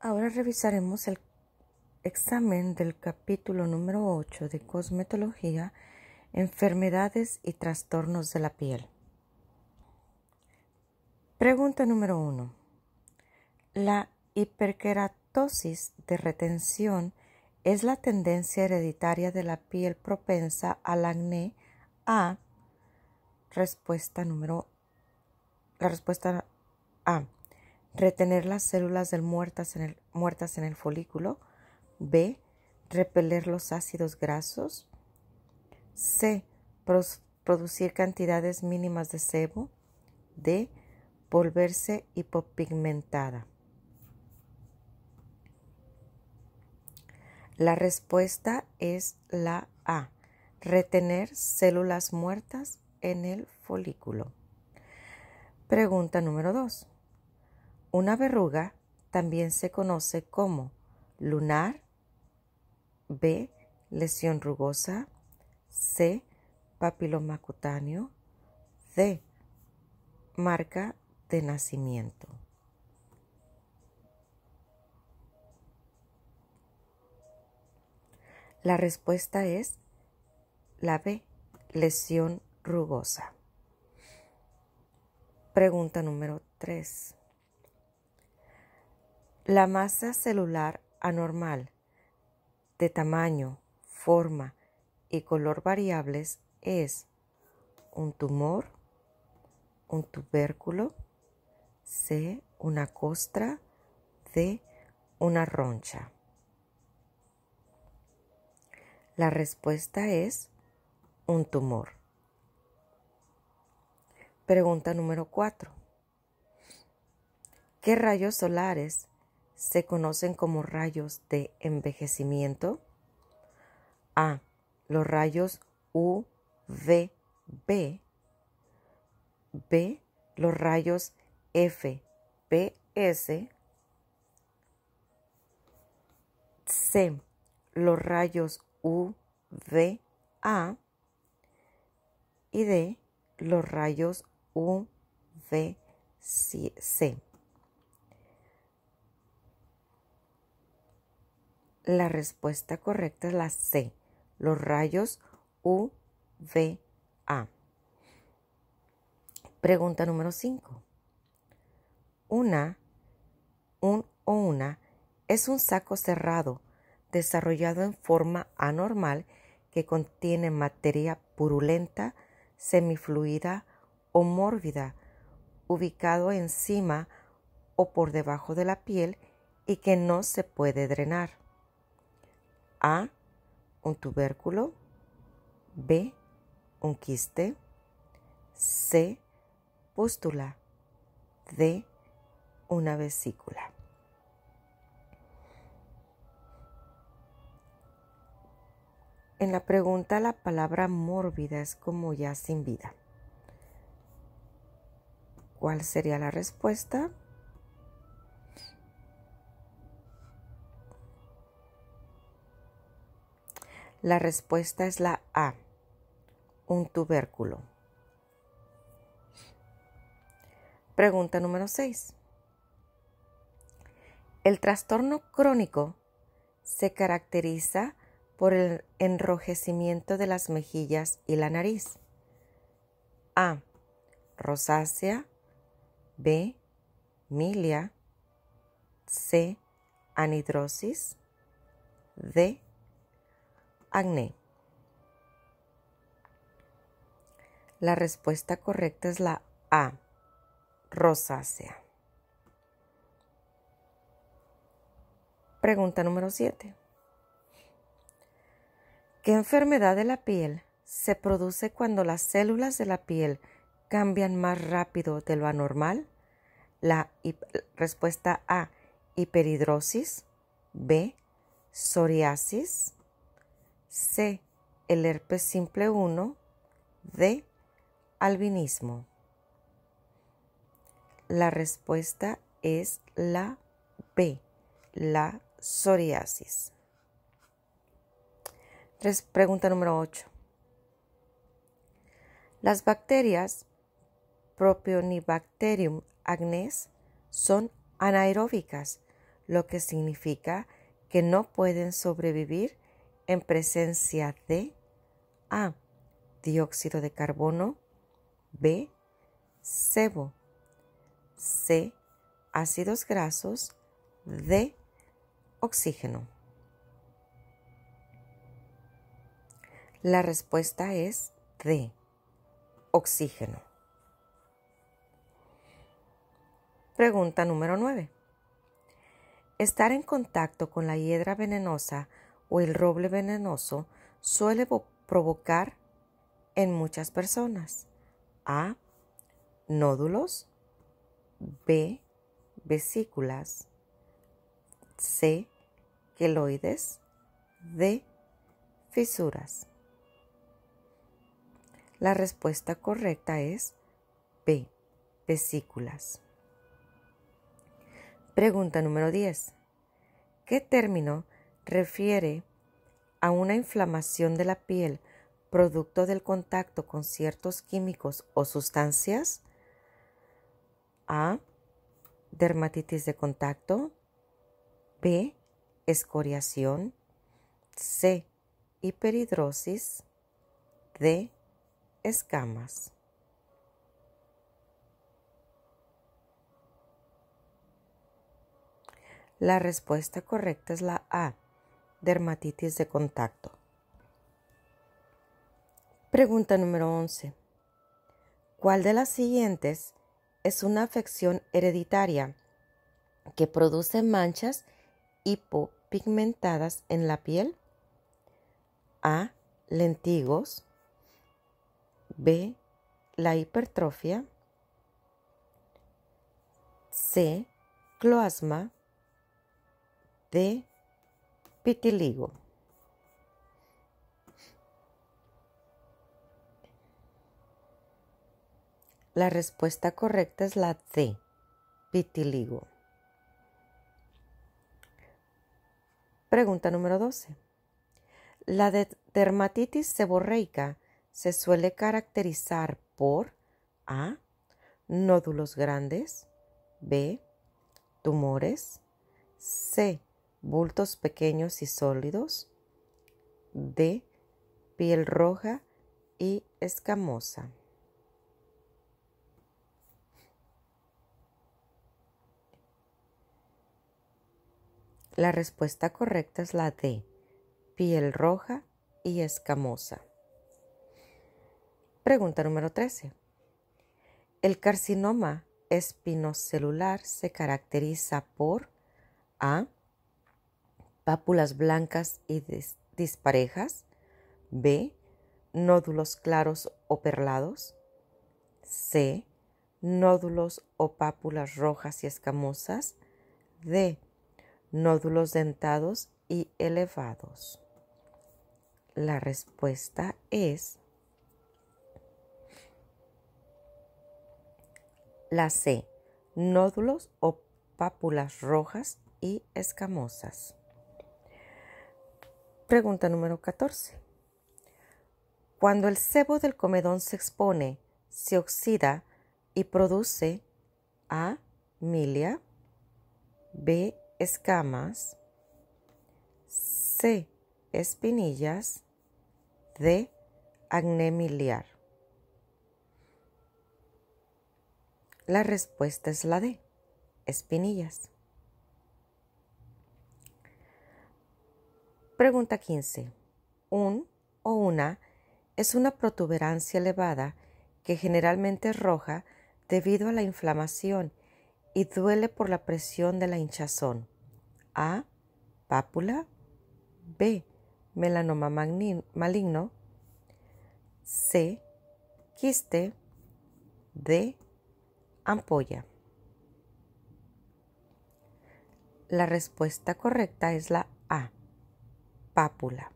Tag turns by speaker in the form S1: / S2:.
S1: Ahora revisaremos el examen del capítulo número 8 de cosmetología, enfermedades y trastornos de la piel. Pregunta número 1. La hiperqueratosis de retención es la tendencia hereditaria de la piel propensa al acné A. Respuesta número la respuesta A retener las células muertas, en el, folículo. B. Repeler los ácidos grasos. C. producir cantidades mínimas de sebo. D. Volverse hipopigmentada. La respuesta es la A. Retener células muertas en el folículo. Pregunta número 2. Una verruga también se conoce como lunar, B, lesión rugosa, C, papiloma cutáneo, D, marca de nacimiento. La respuesta es la B, lesión rugosa. Pregunta número 3. La masa celular anormal de tamaño, forma y color variables es un tumor, un tubérculo, C, una costra, D, una roncha. La respuesta es un tumor. Pregunta número 4. ¿Qué rayos solares se conocen como rayos de envejecimiento? A. Los rayos UVB. B. Los rayos FPS. C. Los rayos UVA. Y D. Los rayos C La respuesta correcta es la C, los rayos UVA. Pregunta número 5. Una, un o una es un saco cerrado desarrollado en forma anormal que contiene materia purulenta, semifluida o mórbida, ubicado encima o por debajo de la piel y que no se puede drenar. A, un tubérculo, B, un quiste, C, pústula, D, una vesícula. En la pregunta la palabra mórbida es como ya sin vida. ¿Cuál sería la respuesta? La respuesta es la A, un tubérculo. Pregunta número 6. El trastorno crónico se caracteriza por el enrojecimiento de las mejillas y la nariz. A. Rosácea. B. Milia. C. anidrosis. D. La respuesta correcta es la A, rosácea. Pregunta número 7. ¿Qué enfermedad de la piel se produce cuando las células de la piel cambian más rápido de lo anormal? La respuesta A, hiperhidrosis, B, psoriasis, C. El herpes simple 1. D. Albinismo. La respuesta es la B, la psoriasis. Pregunta número 8. Las bacterias Propionibacterium agnes son anaeróbicas, lo que significa que no pueden sobrevivir en presencia de A. Dióxido de carbono. B. Sebo. C. Ácidos grasos. D. Oxígeno. La respuesta es D. Oxígeno. Pregunta número 9. Estar en contacto con la hiedra venenosa o el roble venenoso suele provocar en muchas personas. A. Nódulos. B. Vesículas. C. Queloides. D. Fisuras. La respuesta correcta es B. Vesículas. Pregunta número 10. ¿Qué término refiere a una inflamación de la piel producto del contacto con ciertos químicos o sustancias. A. Dermatitis de contacto. B. Escoriación. C. Hiperhidrosis. D. Escamas. La respuesta correcta es la A dermatitis de contacto. Pregunta número 11. ¿Cuál de las siguientes es una afección hereditaria que produce manchas hipopigmentadas en la piel? A. Lentigos. B. La hipertrofia. C. Cloasma. D. Pitiligo. La respuesta correcta es la c. pitiligo. Pregunta número 12. La dermatitis seborreica se suele caracterizar por A. Nódulos grandes. B. Tumores. C bultos pequeños y sólidos, de piel roja y escamosa. La respuesta correcta es la D, piel roja y escamosa. Pregunta número 13. El carcinoma espinocelular se caracteriza por A pápulas blancas y disparejas. B. Nódulos claros o perlados. C. Nódulos o pápulas rojas y escamosas. D. Nódulos dentados y elevados. La respuesta es la C. Nódulos o pápulas rojas y escamosas. Pregunta número 14. Cuando el sebo del comedón se expone, se oxida y produce A. milia, B. escamas, C. espinillas, D. acné miliar. La respuesta es la D. Espinillas. Pregunta 15. Un o una es una protuberancia elevada que generalmente es roja debido a la inflamación y duele por la presión de la hinchazón. A. Pápula. B. Melanoma maligno. C. Quiste. D. Ampolla. La respuesta correcta es la pápula.